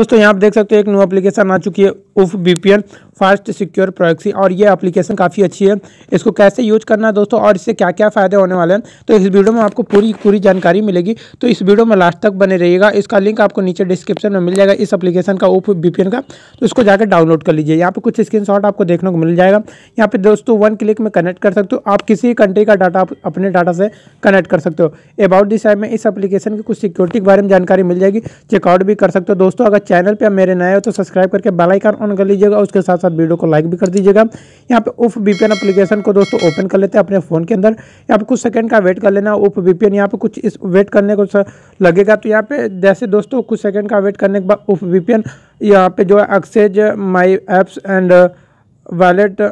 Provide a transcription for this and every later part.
दोस्तों यहाँ आप देख सकते हो एक न्यू एप्लीकेशन आ चुकी है उफ बीपीएन फास्ट सिक्योर प्रोक्सी और ये एप्लीकेशन काफ़ी अच्छी है इसको कैसे यूज करना है दोस्तों और इससे क्या क्या फ़ायदे होने वाले हैं तो इस वीडियो में आपको पूरी पूरी जानकारी मिलेगी तो इस वीडियो में लास्ट तक बने रहिएगा इसका लिंक आपको नीचे डिस्क्रिप्शन में मिल जाएगा इस अपलीकेशन का उफ बीपीएन का तो इसको जाकर डाउनलोड कर लीजिए यहाँ पर कुछ स्क्रीन आपको देखने को मिल जाएगा यहाँ पर दोस्तों वन क्लिक में कनेक्ट कर सकते हो आप किसी कंट्री का डाटा अपने डाटा से कनेक्ट कर सकते हो अबाउट दिस टाइम में इस अपलीकेशन की कुछ सिक्योरिटी के बारे में जानकारी मिल जाएगी चेकआउट भी कर सकते हो दोस्तों अगर चैनल पे मेरे नए हो तो सब्सक्राइब करके बेल आइकन ऑन कर लीजिएगा उसके साथ साथ वीडियो को लाइक भी कर दीजिएगा यहाँ पे उफ वीपीएन एप्लीकेशन को दोस्तों ओपन कर लेते हैं अपने फ़ोन के अंदर यहाँ पे कुछ सेकंड का वेट कर लेना उफ वीपीएन यहाँ पे कुछ इस वेट करने को लगेगा तो यहाँ पे जैसे दोस्तों कुछ सेकंड का वेट करने के बाद उफ वीपीएन यहाँ पे जो है access my apps and wallet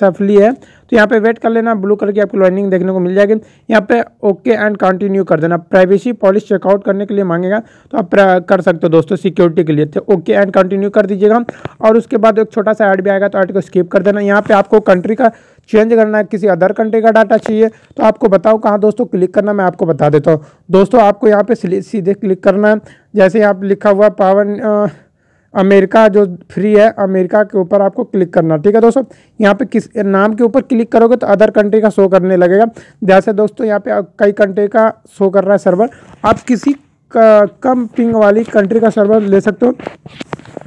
सफली है तो यहाँ पे वेट कर लेना ब्लू कलर की आपको लाइनिंग देखने को मिल जाएगी यहाँ पे ओके एंड कंटिन्यू कर देना प्राइवेसी पॉलिसी चेकआउट करने के लिए मांगेगा तो आप कर सकते हो दोस्तों सिक्योरिटी के लिए तो ओके एंड कंटिन्यू कर दीजिएगा और उसके बाद एक छोटा सा ऐड भी आएगा तो ऐड को स्किप कर देना यहाँ पर आपको कंट्री का चेंज करना है किसी अदर कंट्री का डाटा चाहिए तो आपको बताओ कहाँ दोस्तों क्लिक करना मैं आपको बता देता हूँ दोस्तों आपको यहाँ पे सीधे क्लिक करना है जैसे यहाँ पर लिखा हुआ पावन अमेरिका जो फ्री है अमेरिका के ऊपर आपको क्लिक करना ठीक है दोस्तों यहाँ पे किस नाम के ऊपर क्लिक करोगे तो अदर कंट्री का शो करने लगेगा जैसे दोस्तों यहाँ पे कई कंट्री का शो कर रहा है सर्वर आप किसी कम पिंग वाली कंट्री का सर्वर ले सकते हो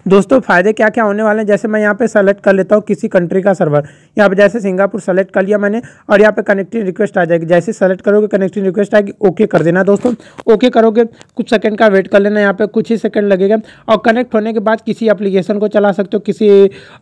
दोस्तों फ़ायदे क्या क्या होने वाले हैं जैसे मैं यहाँ पे सेलेक्ट कर लेता हूँ किसी कंट्री का सर्वर यहाँ पे जैसे सिंगापुर सेलेक्ट कर लिया मैंने और यहाँ पे कनेक्टिंग रिक्वेस्ट आ जाएगी जैसे सेलेक्ट करोगे कनेक्टिंग रिक्वेस्ट आएगी ओके कर देना दोस्तों ओके करोगे कुछ सेकंड का वेट कर लेना यहाँ पे कुछ ही सेकंड लगेगा और कनेक्ट होने के बाद किसी अप्लीकेशन को चला सकते हो किसी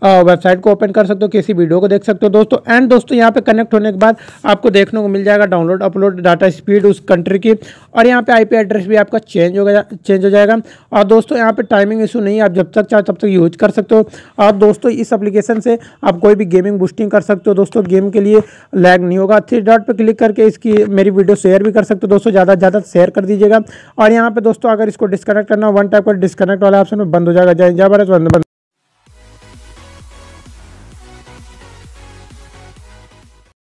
वेबसाइट को ओपन कर सकते हो किसी वीडियो को देख सकते हो दोस्तों एंड दोस्तों यहाँ पर कनेक्ट होने के बाद आपको देखने को मिल जाएगा डाउनलोड अपलोड डाटा स्पीड उस कंट्री की और यहाँ पर आई एड्रेस भी आपका चेंज हो गया चेंज हो जाएगा और दोस्तों यहाँ पर टाइमिंग इशू नहीं आप जब तक तक चाहे तब तक यूज कर सकते हो और दोस्तों इस एप्लीकेशन से आप कोई भी गेमिंग बूस्टिंग कर सकते हो दोस्तों गेम के लिए लैग नहीं होगा थ्री डॉट पर क्लिक करके इसकी मेरी वीडियो शेयर भी कर सकते हो दोस्तों ज़्यादा ज़्यादा शेयर कर दीजिएगा और यहाँ पर दोस्तों अगर इसको डिस्कनेक्ट करना वन टाइप का डिस्कनेक्ट वाला ऑप्शन में बंद हो जाएगा जाए जय भारत बंद